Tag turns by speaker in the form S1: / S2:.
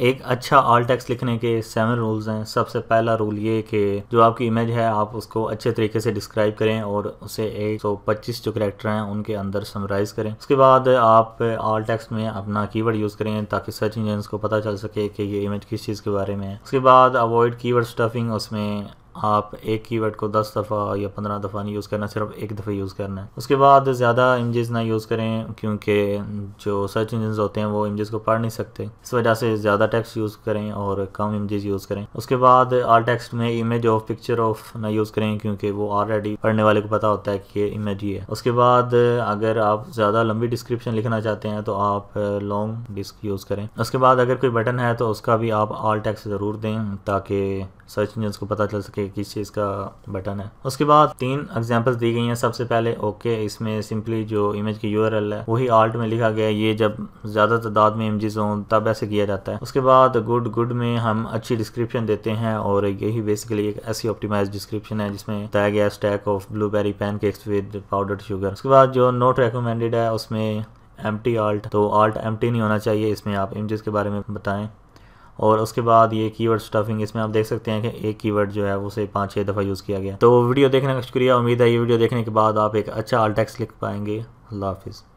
S1: एक अच्छा all text लिखने के सेवन रूल्स हैं सबसे पहला रूल ये कि जो आपकी इमेज है आप उसको अच्छे तरीके से डिस्क्राइब करें और उसे एक सौ पच्चीस जो करेक्टर हैं उनके अंदर समराइज करें उसके बाद आप ऑल टेक्स्ट में अपना कीवर्ड यूज़ करें ताकि सर्च इंजन को पता चल सके कि ये इमेज किस चीज़ के बारे में है उसके बाद अवॉइड कीवर्ड स्टफिंग उसमें आप एक कीवर्ड को दस दफ़ा या पंद्रह दफ़ा नहीं यूज़ करना सिर्फ एक दफ़ा यूज़ करना है उसके बाद ज़्यादा इमेजेस ना यूज़ करें क्योंकि जो सर्च इंजन होते हैं वो इमेजेस को पढ़ नहीं सकते इस वजह से ज़्यादा टेक्स्ट यूज़ करें और कम इमेजेस यूज़ करें उसके बाद आल टेक्स्ट में इमेज ऑफ पिक्चर ऑफ ना यूज़ करें क्योंकि वो ऑलरेडी पढ़ने वाले को पता होता है कि ये इमेज ही है उसके बाद अगर आप ज़्यादा लंबी डिस्क्रिप्शन लिखना चाहते हैं तो आप लॉन्ग डिस्क यूज़ करें उसके बाद अगर कोई बटन है तो उसका भी आप आल टैक्स ज़रूर दें ताकि सर्च इंजन को पता चल सके किस चीज़ का बटन है उसके बाद तीन एग्जाम्पल्स दी गई हैं सबसे पहले ओके इसमें सिंपली जो इमेज की यू है वही आर्ट में लिखा गया है ये जब ज़्यादा तादाद में इमेजेस हों तब ऐसे किया जाता है उसके बाद गुड गुड में हम अच्छी डिस्क्रिप्शन देते हैं और यही बेसिकली एक ऐसी ऑप्टिमाइज डिस्क्रिप्शन है जिसमें बताया गया stack of blueberry pancakes with powder sugar उसके बाद जो नोट रिकमेंडेड है उसमें एम्प्टी टी आल्ट तो आल्ट एम्प्टी नहीं होना चाहिए इसमें आप इमेजेस के बारे में बताएं और उसके बाद ये कीवर्ड स्टफिंग इसमें आप देख सकते हैं कि एक कीवर्ड जो है उसे पाँच छः दफ़ा यूज़ किया गया तो वीडियो देखने का शुक्रिया उम्मीद है ये वीडियो देखने के बाद आप एक अच्छा आल्टेक्स लिख पाएंगे अल्लाह हाफिज़